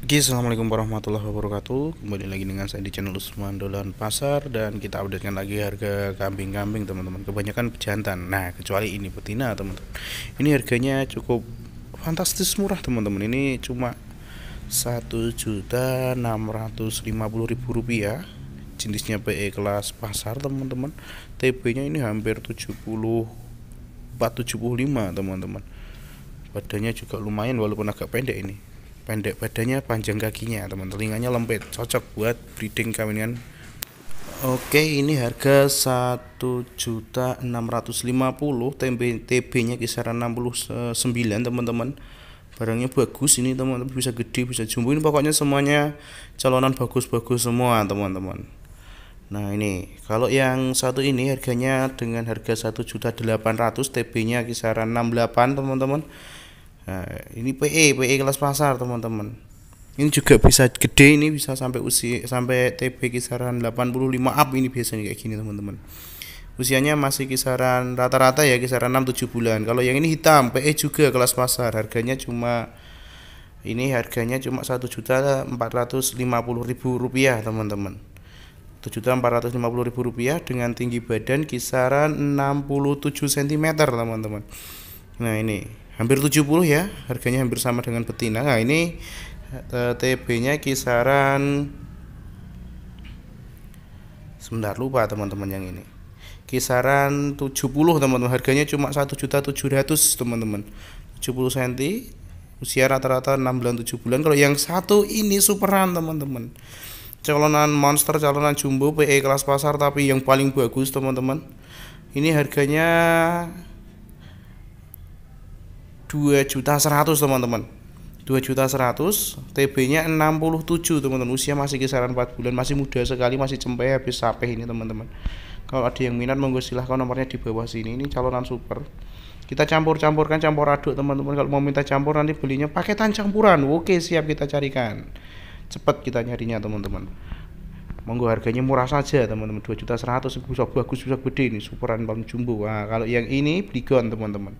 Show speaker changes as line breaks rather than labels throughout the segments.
Oke, Assalamualaikum warahmatullahi wabarakatuh Kembali lagi dengan saya di channel Usman Dolan Pasar Dan kita updatekan lagi harga kambing-kambing teman-teman Kebanyakan pejantan Nah, kecuali ini betina teman-teman Ini harganya cukup fantastis murah teman-teman Ini cuma satu juta enam ratus lima puluh ribu rupiah Jenisnya PE kelas pasar teman-teman TB-nya ini hampir tujuh tujuh puluh empat puluh lima teman-teman Badannya juga lumayan walaupun agak pendek ini pendek badannya panjang kakinya teman telinganya lempit cocok buat breeding kawinan Oke ini harga 1.650 tempe TB nya kisaran 69 teman-teman barangnya bagus ini teman-teman bisa gede bisa jumbo ini pokoknya semuanya calonan bagus-bagus semua teman-teman Nah ini kalau yang satu ini harganya dengan harga 1.800 TB nya kisaran 68 teman-teman nah, ini PE PE kelas pasar teman-teman ini juga bisa gede ini bisa sampai usia sampai TB kisaran 85 up ini biasanya kayak gini teman-teman usianya masih kisaran rata-rata ya kisaran 6 7 bulan. Kalau yang ini hitam PE juga kelas pasar, harganya cuma ini harganya cuma satu juta empat ratus lima puluh ribu rupiah, teman-teman. empat ratus lima puluh ribu rupiah dengan tinggi badan kisaran enam puluh tujuh cm, teman-teman. Nah, ini hampir 70 ya harganya hampir sama dengan betina nah ini eh, TB nya kisaran sebentar lupa teman-teman yang ini kisaran 70 teman-teman harganya cuma juta 1.700 teman-teman 70 cm usia rata-rata 6 bulan 7 bulan kalau yang satu ini superan teman-teman calonan monster calonan jumbo PE kelas pasar tapi yang paling bagus teman-teman ini harganya 2 juta 100 teman-teman 2 juta 100 TB nya 67 teman-teman usia masih kisaran 4 bulan masih muda sekali masih cempe habis sampai ini teman-teman kalau ada yang minat monggo silahkan nomornya di bawah sini ini calonan super kita campur-campurkan campur aduk teman-teman kalau mau minta campur nanti belinya paketan campuran oke siap kita carikan cepat kita nyarinya teman-teman monggo harganya murah saja teman-teman 2 juta 100 bagus bagus gede ini superan paling jumbo nah, kalau yang ini beligon teman-teman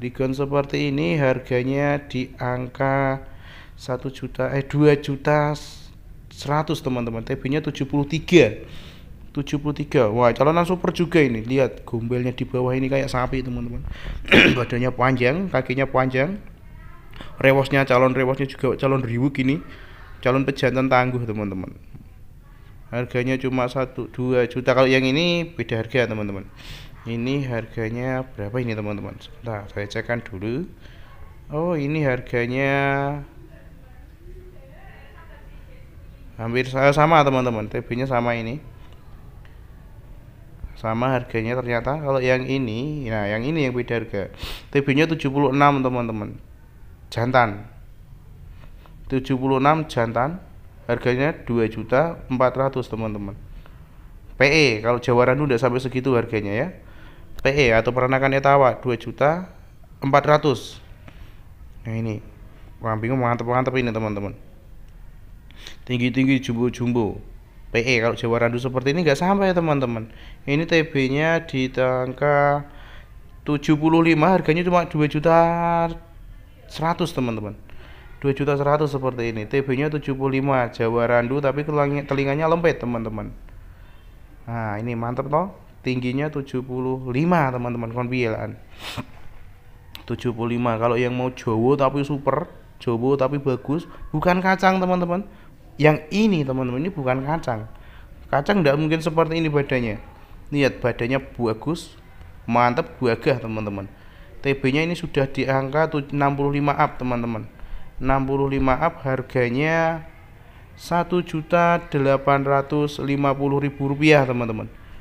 Trigon seperti ini harganya di angka 1 juta eh 2 juta 100 teman-teman TB-nya 73 73 wah calonan super juga ini lihat gombelnya di bawah ini kayak sapi teman-teman badannya panjang kakinya panjang rewosnya calon rewosnya juga calon riwuk ini calon pejantan tangguh teman-teman harganya cuma 1 2 juta kalau yang ini beda harga teman-teman ini harganya berapa ini teman-teman sebentar saya cekkan dulu Oh ini harganya hampir sama teman-teman TB nya sama ini sama harganya ternyata kalau yang ini nah yang ini yang beda harga TB nya 76 teman-teman jantan 76 jantan harganya 2 juta 400 teman-teman PE kalau jawaran udah sampai segitu harganya ya PE atau peranakan etawa 2 juta 400 nah ini wah bingung mantep mantep ini teman-teman tinggi-tinggi jumbo-jumbo PE kalau Jawa Randu seperti ini nggak sampai teman-teman ini TB nya di angka 75 harganya cuma 2 juta 100 teman-teman 2 juta 100 seperti ini TB nya 75 Jawa Randu tapi telinganya lempet teman-teman nah ini mantep toh tingginya 75 teman-teman konpilan 75 kalau yang mau jowo tapi super jowo tapi bagus bukan kacang teman-teman yang ini teman-teman ini bukan kacang kacang tidak mungkin seperti ini badannya lihat badannya bagus mantap gagah teman-teman TB nya ini sudah di angka 65 up teman-teman 65 up harganya juta ribu rupiah teman-teman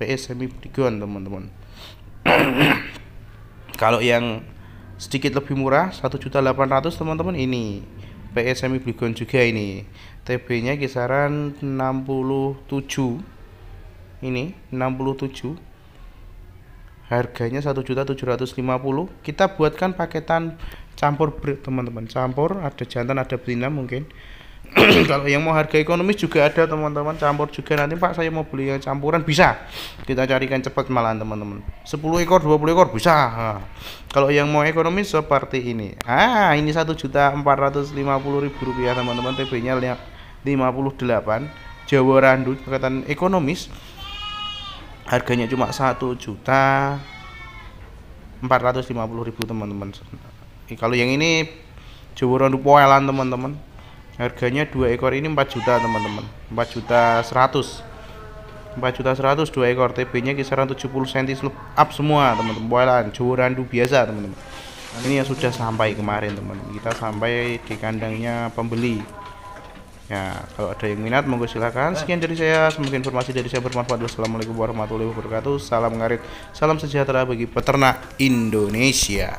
PS semi teman-teman kalau yang sedikit lebih murah 1.800 teman-teman ini PS semi juga ini TB nya kisaran 67 ini 67 harganya 1.750 kita buatkan paketan campur teman-teman campur ada jantan ada betina mungkin kalau yang mau harga ekonomis juga ada teman-teman campur juga nanti Pak saya mau beli yang campuran bisa kita carikan cepat malahan teman-teman 10 ekor 20 ekor bisa nah, kalau yang mau ekonomis seperti ini ah ini satu juta empat ratus lima puluh ribu rupiah teman-teman TB nya 58 Jawa Randu Kekatan ekonomis harganya cuma satu juta empat ratus lima puluh ribu teman-teman kalau yang ini Jawa Randu Poelan teman-teman harganya dua ekor ini 4 juta teman-teman 4 juta 100 4 juta 100 dua ekor TB nya kisaran 70 cm up semua teman-teman bualan du biasa teman-teman ini yang sudah sampai kemarin teman kita sampai di kandangnya pembeli ya kalau ada yang minat monggo silahkan sekian dari saya semoga informasi dari saya bermanfaat wassalamualaikum warahmatullahi wabarakatuh salam ngarit salam sejahtera bagi peternak Indonesia